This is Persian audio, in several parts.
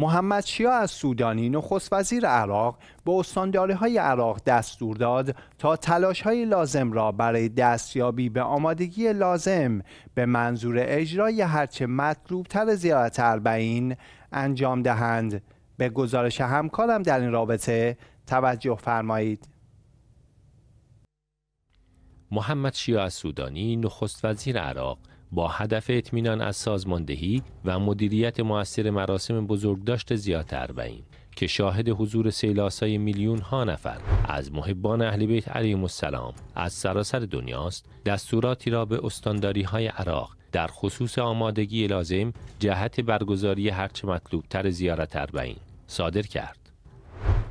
محمد شیا از سودانی نخست وزیر عراق به استانداره های عراق دستور داد تا تلاش های لازم را برای دستیابی به آمادگی لازم به منظور اجرای هرچه مطلوب تر زیارت اربعین انجام دهند به گزارش همکارم در این رابطه توجه فرمایید محمد شیا از سودانی نخست وزیر عراق با هدف اطمینان از سازماندهی و مدیریت موثر مراسم بزرگداشت زیارت اربعین که شاهد حضور سیلاسای میلیون ها نفر از محبان اهل بیت علیهم السلام از سراسر دنیاست دستوراتی را به استانداری های عراق در خصوص آمادگی لازم جهت برگزاری هرچه مطلوبتر زیارت اربعین صادر کرد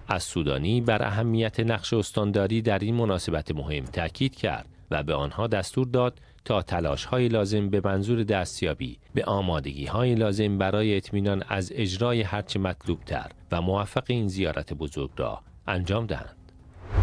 از سودانی بر اهمیت نقش استانداری در این مناسبت مهم تاکید کرد و به آنها دستور داد تا تلاش های لازم به منظور دستیابی به آمادگی های لازم برای اطمینان از اجرای هرچه مطلوب تر و موفق این زیارت بزرگ را انجام دهند.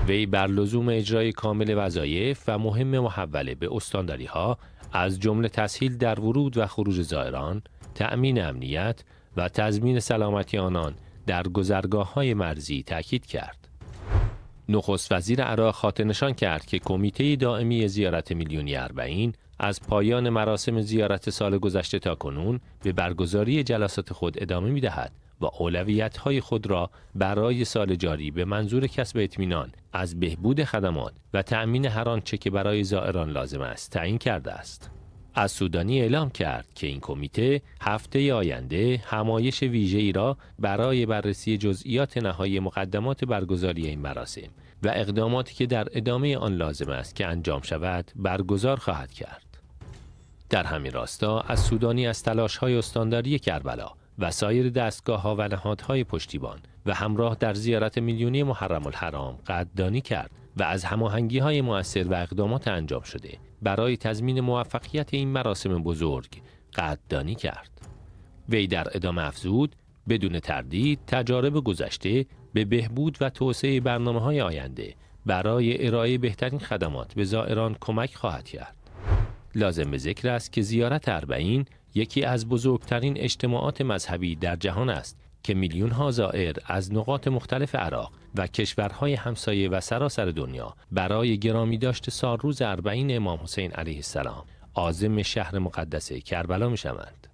وی بر لزوم اجرای کامل وظایف و مهم محوله به استانداری ها از جمله تسهیل در ورود و خروج زائران، تأمین امنیت و تضمین سلامتی آنان در گذرگاه های مرزی تاکید کرد. نخست وزیر عراق نشان کرد که کمیته دائمی زیارت میلیونی اربعین از پایان مراسم زیارت سال گذشته تا کنون به برگزاری جلسات خود ادامه می دهد و اولویت های خود را برای سال جاری به منظور کسب اطمینان از بهبود خدمات و تأمین هر آنچه که برای زائران لازم است تعیین کرده است. از سودانی اعلام کرد که این کمیته هفته آینده همایش ای را برای بررسی جزئیات نهایی مقدمات برگزاری این مراسم و اقداماتی که در ادامه آن لازم است که انجام شود برگزار خواهد کرد. در همین راستا از سودانی از های استانداری کربلا و سایر دستگاه ها و نهادهای پشتیبان و همراه در زیارت میلیونی محرم الحرام قدردانی کرد و از هماهنگی های مؤثر و اقدامات انجام شده برای تضمین موفقیت این مراسم بزرگ قدردانی کرد. وی در ادامه افزود بدون تردید تجارب گذشته به بهبود و توسعه برنامه های آینده برای ارائه بهترین خدمات به زائران کمک خواهد کرد. لازم به ذکر است که زیارت اربعین یکی از بزرگترین اجتماعات مذهبی در جهان است که میلیون ها زائر از نقاط مختلف عراق و کشورهای همسایه و سراسر دنیا برای گرامی داشت روز اربعین امام حسین علیه السلام عازم شهر مقدس کربلا می شوند.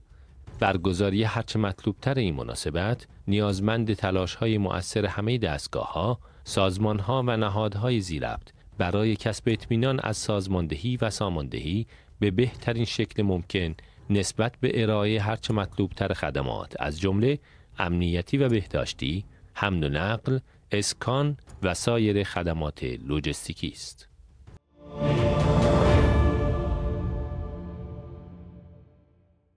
برگزاری هرچه مطلوبتر این مناسبت نیازمند تلاش های مؤثر همه دستگاه ها، سازمان ها و نهادهای زیربط برای کسب اطمینان از سازماندهی و ساماندهی به بهترین شکل ممکن نسبت به ارائه هرچه مطلوبتر خدمات از جمله امنیتی و بهداشتی، حمل و نقل، اسکان و سایر خدمات لوجستیکی است.